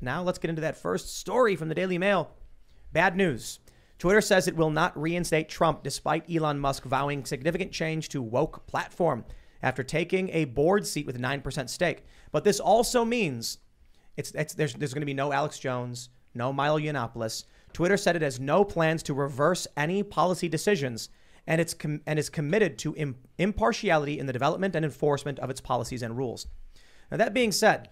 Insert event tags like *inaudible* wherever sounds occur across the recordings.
Now let's get into that first story from the Daily Mail. Bad news. Twitter says it will not reinstate Trump despite Elon Musk vowing significant change to woke platform after taking a board seat with 9% stake. But this also means it's, it's there's, there's going to be no Alex Jones, no Milo Yiannopoulos. Twitter said it has no plans to reverse any policy decisions and it's com- and is committed to impartiality in the development and enforcement of its policies and rules. Now that being said,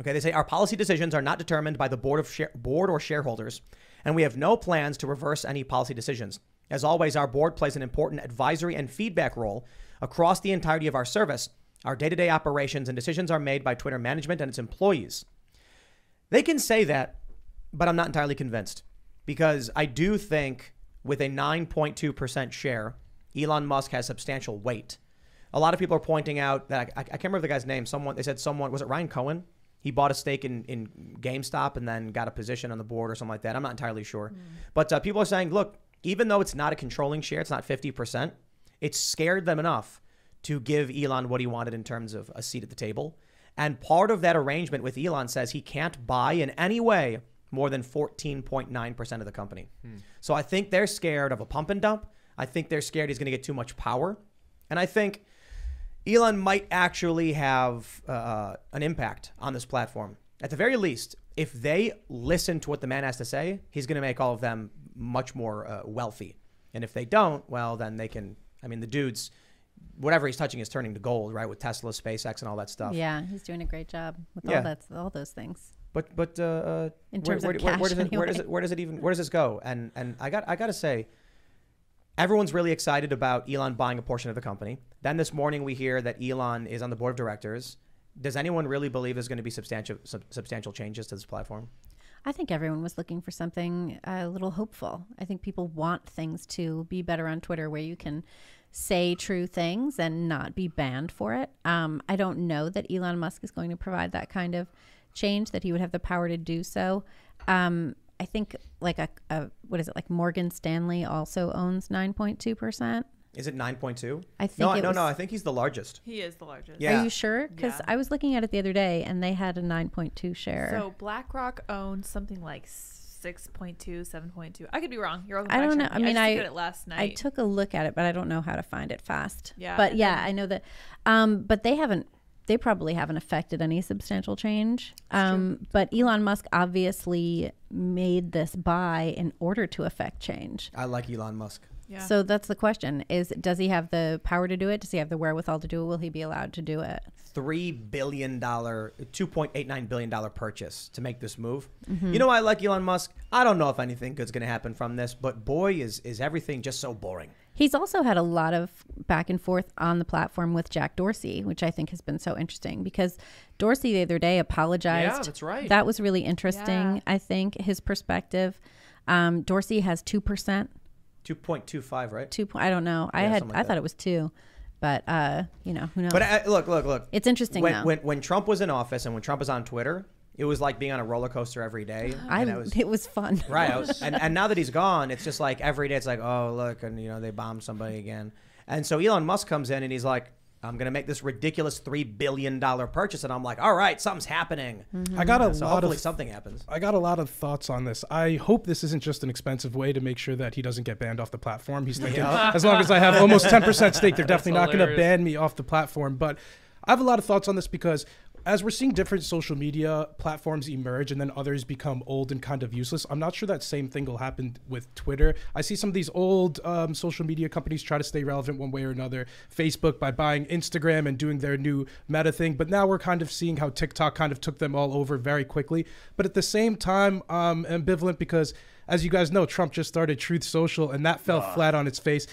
Okay, they say our policy decisions are not determined by the board of share- board or shareholders, and we have no plans to reverse any policy decisions. As always, our board plays an important advisory and feedback role across the entirety of our service. Our day-to-day operations and decisions are made by Twitter management and its employees. They can say that, but I'm not entirely convinced because I do think with a 9.2% share, Elon Musk has substantial weight. A lot of people are pointing out that I, I can't remember the guy's name. Someone they said someone was it Ryan Cohen he bought a stake in, in GameStop and then got a position on the board or something like that. I'm not entirely sure. Mm. But uh, people are saying, look, even though it's not a controlling share, it's not 50%, it scared them enough to give Elon what he wanted in terms of a seat at the table. And part of that arrangement with Elon says he can't buy in any way more than 14.9% of the company. Hmm. So I think they're scared of a pump and dump. I think they're scared he's going to get too much power. And I think Elon might actually have uh, uh, an impact on this platform. At the very least, if they listen to what the man has to say, he's going to make all of them much more uh, wealthy. And if they don't, well, then they can. I mean, the dude's whatever he's touching is turning to gold, right? With Tesla, SpaceX, and all that stuff. Yeah, he's doing a great job with yeah. all that, all those things. But but uh, uh in terms where, of where, cash, where, where, does it, anyway. where does it where does it even where does this go? And and I got I got to say everyone's really excited about Elon buying a portion of the company. Then this morning we hear that Elon is on the board of directors. Does anyone really believe there's going to be substantial sub- substantial changes to this platform? I think everyone was looking for something a little hopeful. I think people want things to be better on Twitter where you can say true things and not be banned for it. Um, I don't know that Elon Musk is going to provide that kind of change, that he would have the power to do so. Um, I think like a, a what is it like Morgan Stanley also owns 9.2 percent. Is it 9.2? I think no, no, was, no. I think he's the largest. He is the largest. Yeah. Are you sure? Because yeah. I was looking at it the other day, and they had a 9.2 share. So BlackRock owns something like 6.2, 7.2. I could be wrong. You're all I don't know. I mean, I, it last night. I took a look at it, but I don't know how to find it fast. Yeah. But yeah, I know that. Um, but they haven't they probably haven't affected any substantial change. Um, but Elon Musk obviously made this buy in order to affect change. I like Elon Musk. Yeah. So that's the question: Is does he have the power to do it? Does he have the wherewithal to do it? Will he be allowed to do it? Three billion dollar, two point eight nine billion dollar purchase to make this move. Mm -hmm. You know, I like Elon Musk. I don't know if anything good's going to happen from this, but boy, is is everything just so boring. He's also had a lot of back and forth on the platform with Jack Dorsey, which I think has been so interesting because Dorsey the other day apologized. Yeah, that's right. That was really interesting, yeah. I think, his perspective. Um, Dorsey has 2%. 2.25, right? Two I don't know. Yeah, I had like I thought it was 2 but uh, you know who knows. But look, look, look. It's interesting. When, when, when Trump was in office and when Trump was on Twitter, it was like being on a roller coaster every day. I it was, it was fun, right? Was, *laughs* and, and now that he's gone, it's just like every day it's like, oh look, and you know they bombed somebody again. And so Elon Musk comes in and he's like, I'm gonna make this ridiculous three billion dollar purchase, and I'm like, all right, something's happening. Mm-hmm. I got a so lot hopefully of something happens. I got a lot of thoughts on this. I hope this isn't just an expensive way to make sure that he doesn't get banned off the platform. He's thinking, as long as I have almost 10% *laughs* stake, they're definitely not gonna ban me off the platform. But I have a lot of thoughts on this because as we're seeing different social media platforms emerge and then others become old and kind of useless, I'm not sure that same thing will happen with Twitter. I see some of these old um, social media companies try to stay relevant one way or another. Facebook by buying Instagram and doing their new meta thing, but now we're kind of seeing how TikTok kind of took them all over very quickly. But at the same time, I'm um, ambivalent because as you guys know, Trump just started Truth Social and that fell uh. flat on its face.